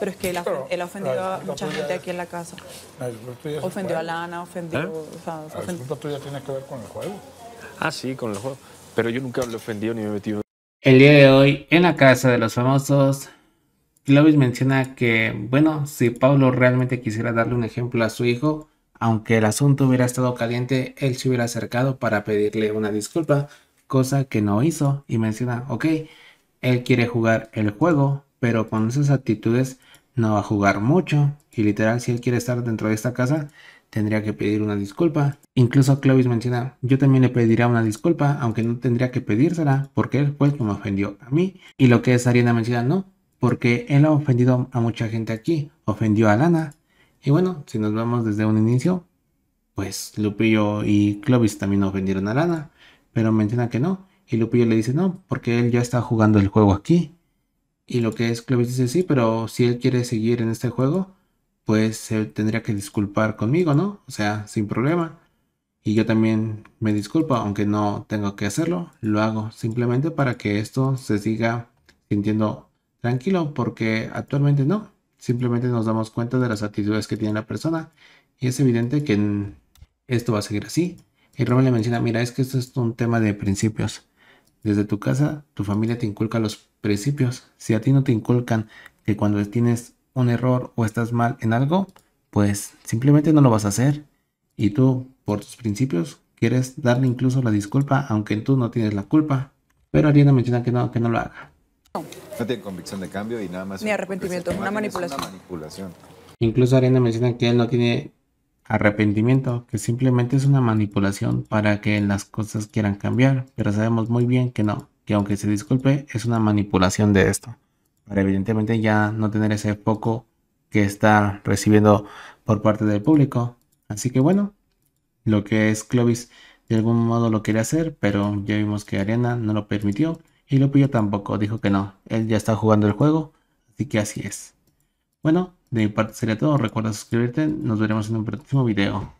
Pero es que él, ha ofendido a mucha gente aquí en la casa. ofendió a Lana, ofendió... ¿Eh? O sea, tiene que ver con el juego. Ah, sí, con el juego. Pero yo nunca le he ofendido ni me he metido... El día de hoy, en la casa de los famosos, Clovis menciona que, bueno, si Pablo realmente quisiera darle un ejemplo a su hijo, aunque el asunto hubiera estado caliente, él se hubiera acercado para pedirle una disculpa, cosa que no hizo y menciona, ok, él quiere jugar el juego, pero con esas actitudes no va a jugar mucho. Y literal, si él quiere estar dentro de esta casa, tendría que pedir una disculpa. Incluso Clovis menciona, yo también le pediría una disculpa, aunque no tendría que pedírsela, porque él fue el me ofendió a mí. Y lo que es Ariana menciona, no, porque él ha ofendido a mucha gente aquí, ofendió a Lana. Y bueno, si nos vamos desde un inicio, pues Lupillo y Clovis también ofendieron a Lana, pero menciona que no. Y Lupillo le dice no, porque él ya está jugando el juego aquí y lo que es Clovis dice sí, pero si él quiere seguir en este juego, pues él tendría que disculpar conmigo, ¿no? O sea, sin problema. Y yo también me disculpo, aunque no tengo que hacerlo, lo hago simplemente para que esto se siga sintiendo tranquilo, porque actualmente no. Simplemente nos damos cuenta de las actitudes que tiene la persona y es evidente que esto va a seguir así. Y Roman le menciona, mira, es que esto es un tema de principios. Desde tu casa, tu familia te inculca los principios. Si a ti no te inculcan que cuando tienes un error o estás mal en algo, pues simplemente no lo vas a hacer. Y tú, por tus principios, quieres darle incluso la disculpa, aunque tú no tienes la culpa. Pero Ariana menciona que no, que no lo haga. No tiene convicción de cambio y nada más. Ni arrepentimiento, una manipulación. manipulación. Incluso Ariana menciona que él no tiene arrepentimiento, que simplemente es una manipulación para que las cosas quieran cambiar, pero sabemos muy bien que no, que aunque se disculpe, es una manipulación de esto, para evidentemente ya no tener ese poco que está recibiendo por parte del público. Así que bueno, lo que es Clovis de algún modo lo quería hacer, pero ya vimos que Arena no lo permitió y Lupillo tampoco dijo que no, él ya está jugando el juego, así que así es. Bueno, de mi parte sería todo. Recuerda suscribirte. Nos veremos en un próximo video.